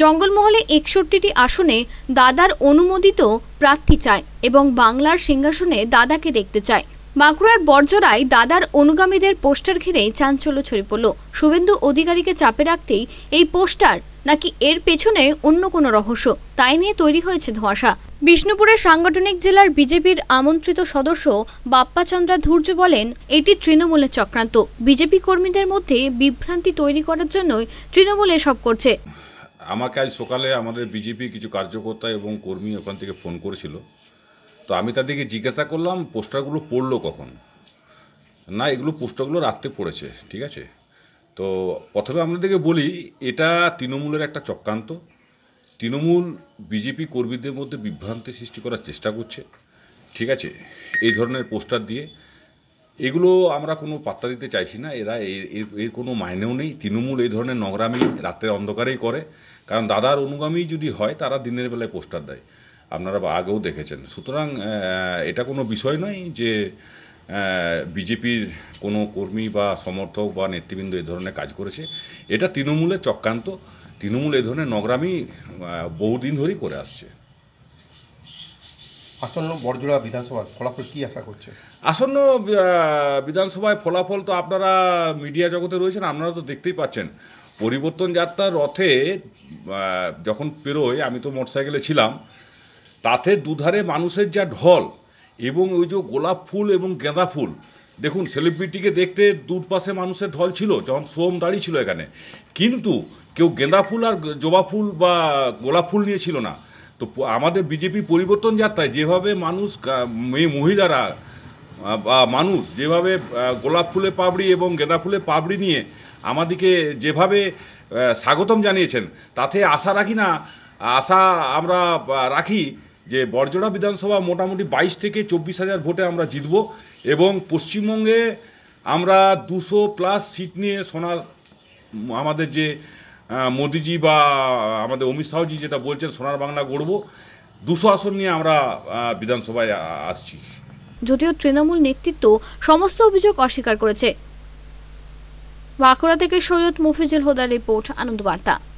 জঙ্গলমহলে একষট্টিটি আসনে দাদার অনুমোদিত প্রার্থী চায় এবং বাংলার সিংহাসনে দাদাকে দেখতে চায় বাঁকুড়ার বর্জরায় দাদার অনুগামীদের পোস্টার ঘিরে চাঞ্চল্য ছড়িয়ে পড়ল শুভেন্দু অধিকারীকে চাপে রাখতেই এই পোস্টার নাকি এর পেছনে অন্য কোনো রহস্য তাই নিয়ে তৈরি হয়েছে ধোঁয়াশা বিষ্ণুপুরের সাংগঠনিক জেলার বিজেপির আমন্ত্রিত সদস্য বাপ্পাচন্দ্রা ধূর্য বলেন এটি তৃণমূলের চক্রান্ত বিজেপি কর্মীদের মধ্যে বিভ্রান্তি তৈরি করার জন্যই তৃণমূল এসব করছে আমাকে আজ সকালে আমাদের বিজেপি কিছু কার্যকর্তা এবং কর্মী ওখান থেকে ফোন করেছিল তো আমি তাদেরকে জিজ্ঞাসা করলাম পোস্টারগুলো পড়লো কখন না এগুলো পোস্টারগুলো রাখতে পড়েছে ঠিক আছে তো প্রথমে আপনাদেরকে বলি এটা তৃণমূলের একটা চক্রান্ত তৃণমূল বিজেপি কর্মীদের মধ্যে বিভ্রান্তি সৃষ্টি করার চেষ্টা করছে ঠিক আছে এই ধরনের পোস্টার দিয়ে এগুলো আমরা কোনো পাত্তা দিতে চাইছি না এরা এর এর কোনো মাইনেও নেই তৃণমূল এই ধরনের নগরামি রাতের অন্ধকারেই করে কারণ দাদার অনুগামী যদি হয় তারা দিনের বেলায় পোস্টার দেয় আপনারা আগেও দেখেছেন সুতরাং এটা কোনো বিষয় নয় যে বিজেপির কোনো কর্মী বা সমর্থক বা নেতৃবৃন্দ এ ধরনের কাজ করেছে এটা তৃণমূলের চক্রান্ত তৃণমূল এ ধরনের নগরামি বহুদিন ধরেই করে আসছে আসন্ন বড়জোড়া বিধানসভার ফলাফল কি আশা করছে আসন্ন বিধানসভায় ফলাফল তো আপনারা মিডিয়া জগতে রয়েছেন আপনারা তো দেখতেই পাচ্ছেন পরিবর্তন যাত্রার রথে যখন পেরোয় আমি তো মোটরসাইকেলে ছিলাম তাতে দুধারে মানুষের যা ঢল এবং ওই যে গোলাপ ফুল এবং গেঁদা ফুল দেখুন সেলিব্রিটিকে দেখতে দূর পাশে মানুষের ঢল ছিল যখন সোম দাঁড়িয়ে ছিল এখানে কিন্তু কেউ গেঁদা ফুল আর জবা ফুল বা গোলাপ ফুল নিয়েছিল না তো আমাদের বিজেপি পরিবর্তন যাত্রায় যেভাবে মানুষ মেয়ে মহিলারা মানুষ যেভাবে গোলাপ ফুলে পাবড়ি এবং গেঁদা ফুলে পাবড়ি নিয়ে আমাদেরকে যেভাবে স্বাগতম জানিয়েছেন তাতে আশা রাখি না আশা আমরা রাখি যে বর্জরা বিধানসভা মোটামুটি বাইশ থেকে চব্বিশ হাজার ভোটে আমরা জিতব এবং পশ্চিমবঙ্গে আমরা দুশো প্লাস সিট নিয়ে সোনার আমাদের যে হ্যাঁ, মোদিজি বা আমাদের অমিত শাহজি যেটা বলছেন সোনার বাংলা গড়ব দুশো আসন নিয়ে আমরা বিধানসভায় আসছি যদিও তৃণমূল নেতৃত্ব সমস্ত অভিযোগ অস্বীকার করেছে বাঁকুড়া থেকে সৈয়দ মফিজুল হোদার রিপোর্ট আনন্দবার্তা